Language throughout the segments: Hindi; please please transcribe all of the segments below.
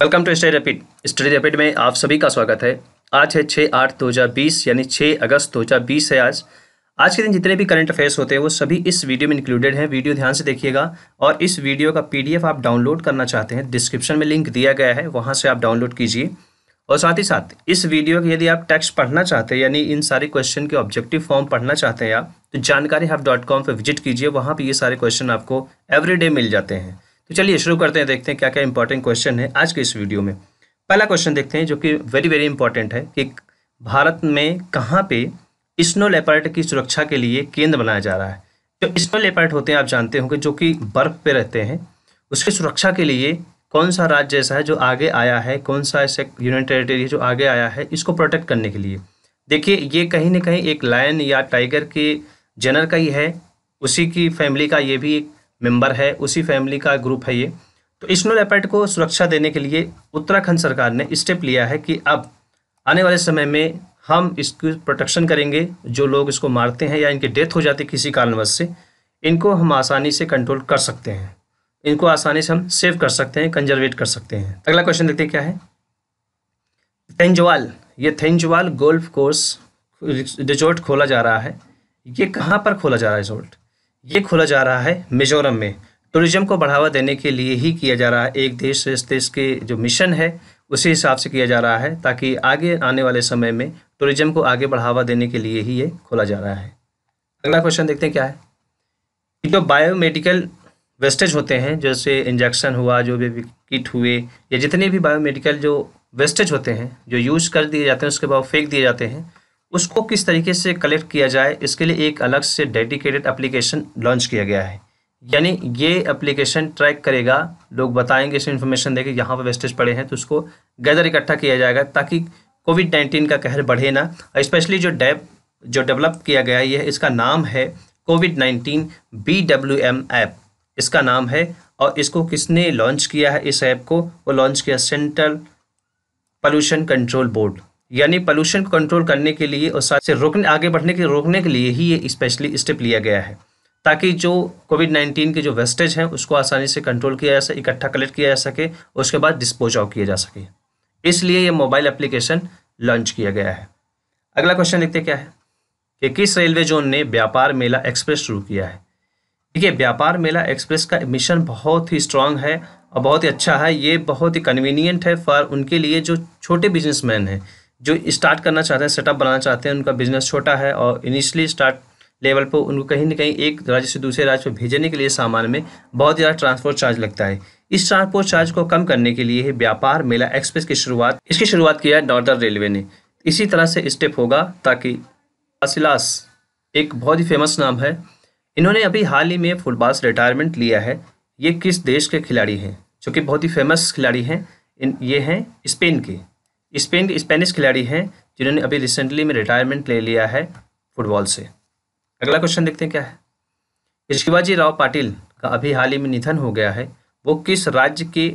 welcome to study rapid study rapid में आप सभी का स्वागत है आज है छः आठ दो हज़ार बीस यानी छः अगस्त दो हज़ार बीस है आज आज के दिन जितने भी करंट अफेयर्स होते हैं वो सभी इस वीडियो में इंक्लूडेड हैं वीडियो ध्यान से देखिएगा और इस वीडियो का पीडीएफ आप डाउनलोड करना चाहते हैं डिस्क्रिप्शन में लिंक दिया गया है वहाँ से आप डाउनलोड कीजिए और साथ ही साथ इस वीडियो के यदि आप टेक्स्ट पढ़ना चाहते हैं यानी इन सारे क्वेश्चन के ऑब्जेक्टिव फॉर्म पढ़ना चाहते हैं आप तो जानकारी हब डॉट कॉम पर विजिट कीजिए वहाँ पर ये सारे क्वेश्चन आपको एवरीडे मिल जाते हैं तो चलिए शुरू करते हैं देखते हैं क्या क्या इंपॉर्टेंट क्वेश्चन है आज के इस वीडियो में पहला क्वेश्चन देखते हैं जो कि वेरी वेरी इंपॉर्टेंट है कि भारत में कहाँ पे स्नो लेपर्ट की सुरक्षा के लिए केंद्र बनाया जा रहा है जो स्नो लेपर्ट होते हैं आप जानते होंगे जो कि बर्फ पे रहते हैं उसकी सुरक्षा के लिए कौन सा राज्य ऐसा है जो आगे आया है कौन सा ऐसा यूनियन टेरेटरी जो आगे आया है इसको प्रोटेक्ट करने के लिए देखिए ये कहीं ना कहीं एक लायन या टाइगर के जनर का ही है उसी की फैमिली का ये भी एक मेंबर है उसी फैमिली का ग्रुप है ये तो स्नो लेपर्ड को सुरक्षा देने के लिए उत्तराखंड सरकार ने स्टेप लिया है कि अब आने वाले समय में हम इसकी प्रोटेक्शन करेंगे जो लोग इसको मारते हैं या इनकी डेथ हो जाती किसी कारणवश से इनको हम आसानी से कंट्रोल कर सकते हैं इनको आसानी से हम सेव कर सकते हैं कंजर्वेट कर सकते हैं अगला क्वेश्चन देखते हैं क्या है तेंजवाल ये थेंजवाल गोल्फ कोर्स रिजोर्ट खोला जा रहा है ये कहाँ पर खोला जा रहा है रिजोर्ट ये खोला जा रहा है मिजोरम में टूरिज़्म को बढ़ावा देने के लिए ही किया जा रहा है एक देश इस देश के जो मिशन है उसी हिसाब से किया जा रहा है ताकि आगे आने वाले समय में टूरिज़्म को आगे बढ़ावा देने के लिए ही ये खोला जा रहा है अगला क्वेश्चन देखते हैं क्या है जो जो बायोमेडिकल वेस्टेज होते हैं जैसे इंजेक्शन हुआ जो भी किट हुए या जितने भी बायोमेडिकल जो वेस्टेज होते हैं जो यूज़ कर दिए जाते हैं उसके बाद फेंक दिए जाते हैं उसको किस तरीके से कलेक्ट किया जाए इसके लिए एक अलग से डेडिकेटेड एप्लीकेशन लॉन्च किया गया है यानी ये एप्लीकेशन ट्रैक करेगा लोग बताएंगे इसे इन्फॉर्मेशन देंगे यहाँ पर वेस्टेज पड़े हैं तो उसको गैदर इकट्ठा किया जाएगा ताकि कोविड नाइन्टीन का कहर बढ़े ना स्पेशली जो डेप जो डेवलप किया गया ये इसका नाम है COVID nineteen B W M app इसका नाम है और इसको किसने लॉन्च किया है इस ऐप को वो लॉन्च किया सेंट्रल पोल्यूशन कंट्रोल बोर्ड यानी पोल्यूशन को कंट्रोल करने के लिए और साथ से रोकने आगे बढ़ने के रोकने के लिए ही ये स्पेशली स्टेप लिया गया है ताकि जो कोविड नाइन्टीन के जो वेस्टेज है उसको आसानी से कंट्रोल किया जा सके इकट्ठा कलेक्ट किया जा सके उसके बाद डिस्पोज आउट किया जा सके इसलिए ये मोबाइल एप्लीकेशन लॉन्च किया गया है अगला क्वेश्चन देखते क्या है कि किस रेलवे जोन ने व्यापार मेला एक्सप्रेस शुरू किया है देखिए व्यापार मेला एक्सप्रेस का मिशन बहुत ही स्ट्रांग है और बहुत ही अच्छा है ये बहुत ही कन्वीनियंट है फॉर उनके लिए जो छोटे बिजनेसमैन हैं जो स्टार्ट करना चाहते हैं सेटअप बनाना चाहते हैं उनका बिजनेस छोटा है और इनिशियली स्टार्ट लेवल पर उनको कहीं ना कहीं एक राज्य से दूसरे राज्य पर भेजने के लिए सामान में बहुत ज़्यादा ट्रांसपोर्ट चार्ज लगता है इस ट्रांसपोर्ट चार्ज को कम करने के लिए व्यापार मेला एक्सप्रेस की शुरुआत इसकी शुरुआत किया है नॉर्दर्न रेलवे ने इसी तरह से स्टेप होगा ताकि असिलास एक बहुत ही फेमस नाम है इन्होंने अभी हाल ही में फुटबॉल से रिटायरमेंट लिया है ये किस देश के खिलाड़ी हैं जो कि बहुत ही फेमस खिलाड़ी हैं इन ये हैं स्पेन के स्पेन स्पेनिश खिलाड़ी हैं जिन्होंने अभी रिसेंटली में रिटायरमेंट ले लिया है फुटबॉल से अगला क्वेश्चन देखते हैं क्या है शिवाजी राव पाटिल का अभी हाल ही में निधन हो गया है वो किस राज्य के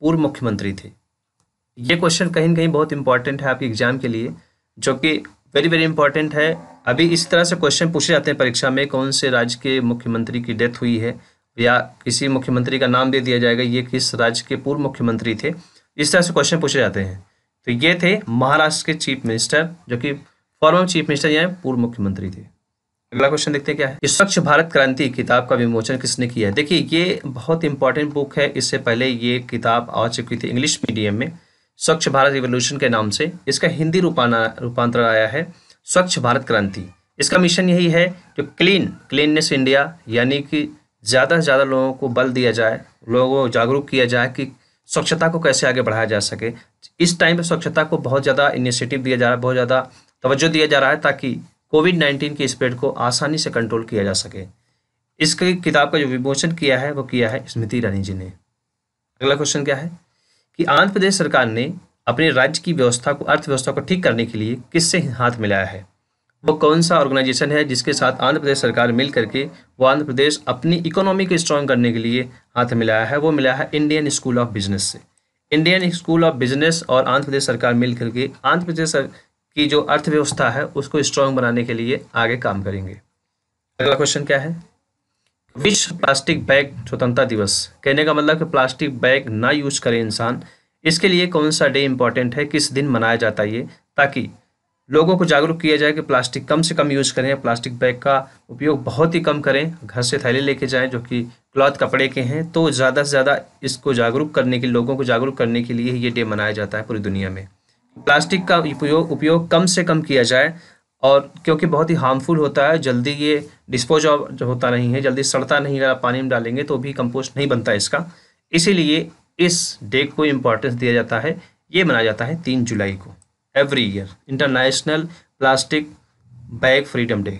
पूर्व मुख्यमंत्री थे ये क्वेश्चन कहीं ना कहीं बहुत इंपॉर्टेंट है आपके एग्जाम के लिए जो कि वेरी वेरी इंपॉर्टेंट है अभी इस तरह से क्वेश्चन पूछे जाते हैं परीक्षा में कौन से राज्य के मुख्यमंत्री की डेथ हुई है या किसी मुख्यमंत्री का नाम दे दिया जाएगा ये किस राज्य के पूर्व मुख्यमंत्री थे इस तरह से क्वेश्चन पूछे जाते हैं तो ये थे महाराष्ट्र के चीफ मिनिस्टर जो कि फॉर्मर चीफ मिनिस्टर या पूर्व मुख्यमंत्री थे अगला क्वेश्चन देखते हैं क्या है स्वच्छ भारत क्रांति किताब का विमोचन किसने किया है देखिए ये बहुत इंपॉर्टेंट बुक है इससे पहले ये किताब आ चुकी थी इंग्लिश मीडियम में स्वच्छ भारत रिवोल्यूशन के नाम से इसका हिंदी रूपाना रूपांतरण आया है स्वच्छ भारत क्रांति इसका मिशन यही है जो क्लीन क्लीननेस इंडिया यानी कि ज़्यादा से ज़्यादा लोगों को बल दिया जाए लोगों को जागरूक किया जाए कि स्वच्छता को कैसे आगे बढ़ाया जा सके इस टाइम पर स्वच्छता को बहुत ज़्यादा इनिशिएटिव दिया जा रहा है बहुत ज़्यादा तवज्जो दिया जा रहा है ताकि कोविड नाइन्टीन के स्प्रेड को आसानी से कंट्रोल किया जा सके इसकी किताब का जो विमोचन किया है वो किया है स्मृति ईरानी जी ने अगला क्वेश्चन क्या है कि आंध्र प्रदेश सरकार ने अपने राज्य की व्यवस्था को अर्थव्यवस्था को ठीक करने के लिए किससे हाथ मिलाया है वो कौन सा ऑर्गेनाइजेशन है जिसके साथ आंध्र प्रदेश सरकार मिल करके वो आंध्र प्रदेश अपनी इकोनॉमी को स्ट्रॉन्ग करने के लिए हाथ मिलाया है वो मिला है इंडियन स्कूल ऑफ बिजनेस से इंडियन स्कूल ऑफ बिजनेस और आंध्र प्रदेश सरकार मिलकर के आंध्र प्रदेश की जो अर्थव्यवस्था है उसको स्ट्रांग बनाने के लिए आगे काम करेंगे अगला क्वेश्चन क्या है विश्व प्लास्टिक बैग स्वतंत्रता दिवस कहने का मतलब कि प्लास्टिक बैग ना यूज करे इंसान इसके लिए कौन सा डे इंपॉर्टेंट है किस दिन मनाया जाता है ताकि लोगों को जागरूक किया जाए कि प्लास्टिक कम से कम यूज़ करें प्लास्टिक बैग का उपयोग बहुत ही कम करें घर से थैले लेके जाएं जो कि क्लॉथ कपड़े के हैं तो ज़्यादा से ज़्यादा इसको जागरूक करने के लोगों को जागरूक करने के लिए ये डे मनाया जाता है पूरी दुनिया में प्लास्टिक का उपयोग उपयोग कम से कम किया जाए और क्योंकि बहुत ही हार्मफुल होता है जल्दी ये डिस्पोज ऑफ होता नहीं है जल्दी सड़ता नहीं है पानी में डालेंगे तो भी कंपोस्ट नहीं बनता इसका इसीलिए इस डे को इम्पोर्टेंस दिया जाता है ये मनाया जाता है तीन जुलाई को every year international plastic bag freedom day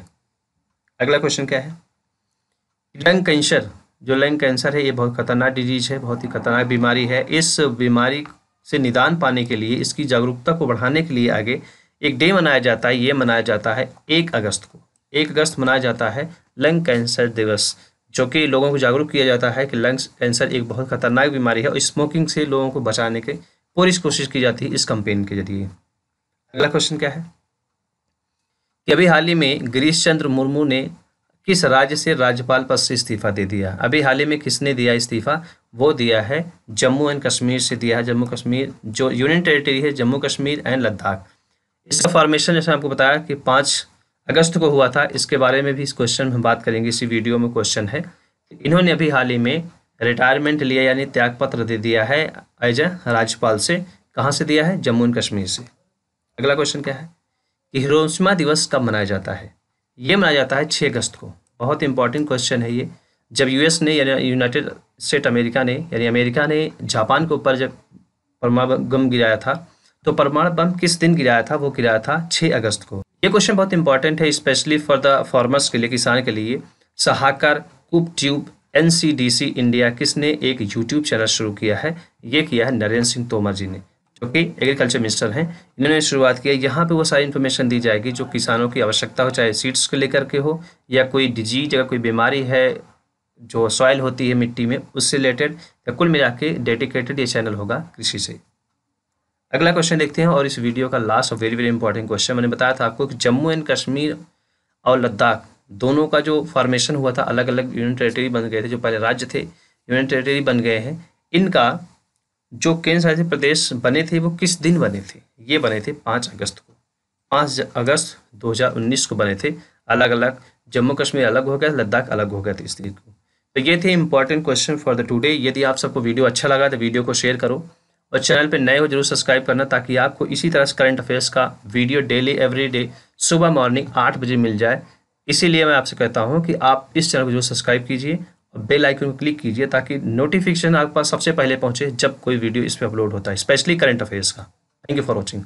अगला क्वेश्चन क्या है लंग कैंसर जो लंग कैंसर है ये बहुत खतरनाक डिजीज है बहुत ही खतरनाक बीमारी है इस बीमारी से निदान पाने के लिए इसकी जागरूकता को बढ़ाने के लिए आगे एक डे मनाया जाता है ये मनाया जाता है एक अगस्त को एक अगस्त मनाया जाता है लंग कैंसर दिवस जो कि लोगों को जागरूक किया जाता है कि लंग्स कैंसर एक बहुत खतरनाक बीमारी है और स्मोकिंग से लोगों को बचाने के पूरी कोशिश की जाती है इस कंपेन के जरिए अगला क्वेश्चन क्या है कि अभी हाल ही में गिरीश चंद्र मुर्मू ने किस राज्य से राज्यपाल पद से इस्तीफा दे दिया अभी हाल ही में किसने दिया इस्तीफा वो दिया है जम्मू एंड कश्मीर से दिया है जम्मू कश्मीर जो यूनियन टेरिटरी है जम्मू कश्मीर एंड लद्दाख इसका फॉर्मेशन जैसे आपको बताया कि पाँच अगस्त को हुआ था इसके बारे में भी इस क्वेश्चन में हम बात करेंगे इसी वीडियो में क्वेश्चन है इन्होंने अभी हाल ही में रिटायरमेंट लिया यानी त्यागपत्र दे दिया है एज ए राज्यपाल से कहाँ से दिया है जम्मू एंड कश्मीर से अगला क्वेश्चन क्या है कि हिरोशिमा दिवस कब मनाया जाता है ये मनाया जाता है छः अगस्त को बहुत इंपॉर्टेंट क्वेश्चन है ये जब यूएस ने यानी यूनाइटेड स्टेट अमेरिका ने यानी अमेरिका ने जापान के ऊपर जब परमाणु बम गिराया था तो परमाणु बम किस दिन गिराया था वो गिराया था 6 अगस्त को ये क्वेश्चन बहुत इंपॉर्टेंट है स्पेशली फॉर द फार्मर्स के लिए किसान के लिए Sahakar Cooptube NCDC India किसने एक यूट्यूब चैनल शुरू किया है ये किया है नरेंद्र सिंह तोमर जी ने जो कि एग्रीकल्चर मिनिस्टर हैं इन्होंने शुरुआत किया यहाँ पे वो सारी इन्फॉर्मेशन दी जाएगी जो किसानों की आवश्यकता हो चाहे सीड्स को लेकर के हो या कोई डिजीज या कोई बीमारी है जो सॉइल होती है मिट्टी में उससे रिलेटेड या कुल मिला के डेडिकेटेड ये चैनल होगा कृषि से अगला क्वेश्चन देखते हैं और इस वीडियो का लास्ट और वेरी वेरी इंपॉर्टेंट क्वेश्चन मैंने बताया था आपको कि जम्मू एंड कश्मीर और लद्दाख दोनों का जो फॉर्मेशन हुआ था अलग अलग यूनियन टेरेटरी बन गए थे जो पहले राज्य थे यूनियन टेरेटरी बन गए हैं इनका जो केंद्र शासित प्रदेश बने थे वो किस दिन बने थे ये बने थे पाँच अगस्त को पाँच अगस्त 2019 को बने थे अलग अलग जम्मू कश्मीर अलग हो गया लद्दाख अलग हो गया था इस दिन को तो ये थे important question for the today यदि आप सबको वीडियो अच्छा लगा तो वीडियो को शेयर करो और चैनल पर नए हो जरूर सब्सक्राइब करना ताकि आपको इसी तरह से करंट अफेयर्स का वीडियो डेली एवरी डे सुबह मॉर्निंग आठ बजे मिल जाए इसीलिए मैं आपसे कहता हूँ कि आप इस चैनल को जरूर सब्सक्राइब कीजिए बेल आइकन को क्लिक कीजिए ताकि नोटिफिकेशन आपके पास सबसे पहले पहुंचे जब कोई वीडियो इस पर अपलोड होता है स्पेशली करंट अफेयर्स का थैंक यू फॉर वॉचिंग